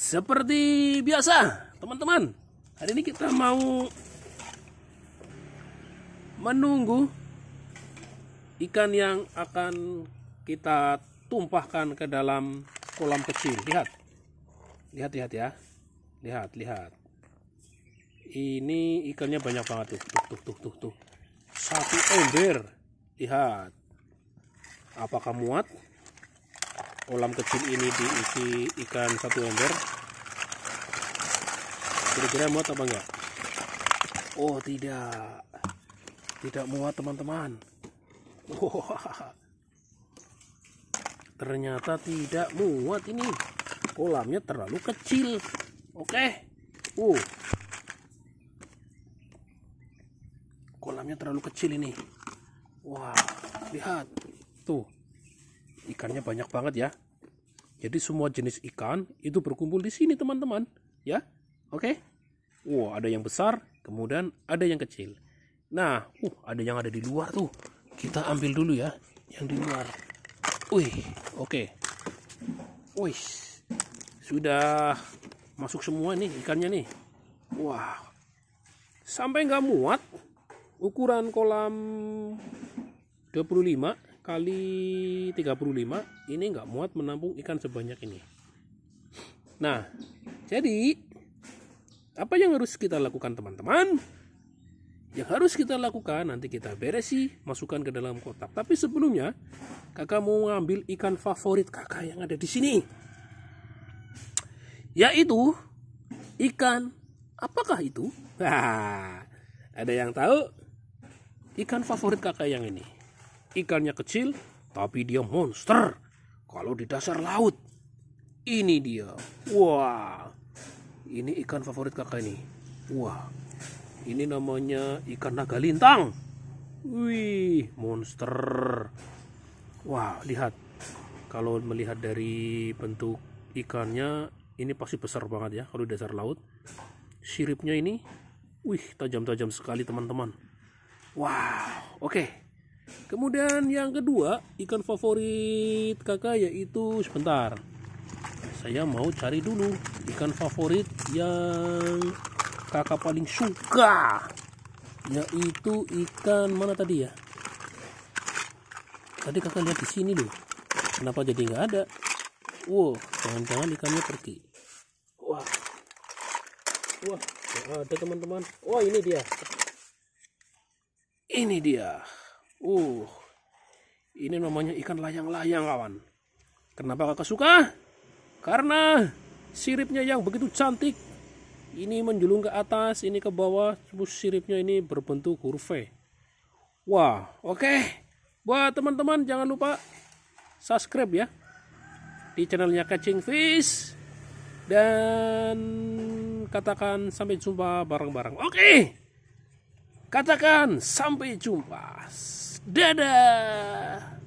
Seperti biasa, teman-teman, hari ini kita mau menunggu ikan yang akan kita tumpahkan ke dalam kolam kecil. Lihat. Lihat, lihat ya. Lihat, lihat. Ini ikannya banyak banget tuh. Tuh, tuh, tuh, tuh, tuh. Satu ember. Lihat. Apakah muat? kolam kecil ini diisi ikan satu ember kira-kira muat apa enggak oh tidak tidak muat teman-teman wow. ternyata tidak muat ini kolamnya terlalu kecil oke okay. uh kolamnya terlalu kecil ini wah wow. lihat tuh ikannya banyak banget ya. Jadi semua jenis ikan itu berkumpul di sini teman-teman, ya. Oke. Okay? Wow, ada yang besar, kemudian ada yang kecil. Nah, uh, ada yang ada di luar tuh. Kita ambil dulu ya, yang di luar. Wih, oke. Okay. Wih, sudah masuk semua nih ikannya nih. Wah, sampai nggak muat ukuran kolam 25 kali 35 ini nggak muat menampung ikan sebanyak ini. Nah, jadi apa yang harus kita lakukan teman-teman? Yang harus kita lakukan nanti kita beresi, masukkan ke dalam kotak. Tapi sebelumnya, kakak mau ngambil ikan favorit kakak yang ada di sini. Yaitu ikan apakah itu? Nah, ada yang tahu? Ikan favorit kakak yang ini. Ikannya kecil, tapi dia monster. Kalau di dasar laut, ini dia. Wah, ini ikan favorit kakak ini. Wah, ini namanya ikan naga lintang. Wih, monster. Wah, lihat. Kalau melihat dari bentuk ikannya, ini pasti besar banget ya kalau di dasar laut. Siripnya ini, wih, tajam-tajam sekali teman-teman. Wow, oke. Okay kemudian yang kedua ikan favorit kakak yaitu sebentar saya mau cari dulu ikan favorit yang kakak paling suka yaitu ikan mana tadi ya tadi kakak lihat di sini loh kenapa jadi nggak ada wow jangan-jangan ikannya pergi wah wah ada teman-teman wah ini dia ini dia Uh, ini namanya ikan layang-layang kawan. Kenapa kakak suka? Karena siripnya yang begitu cantik. Ini menjulung ke atas, ini ke bawah. Terus siripnya ini berbentuk huruf V. Wah, oke. Okay. Buat teman-teman jangan lupa subscribe ya. Di channelnya Catching Fish. Dan katakan sampai jumpa bareng-bareng. Oke. Okay. Katakan sampai jumpa. Dadah.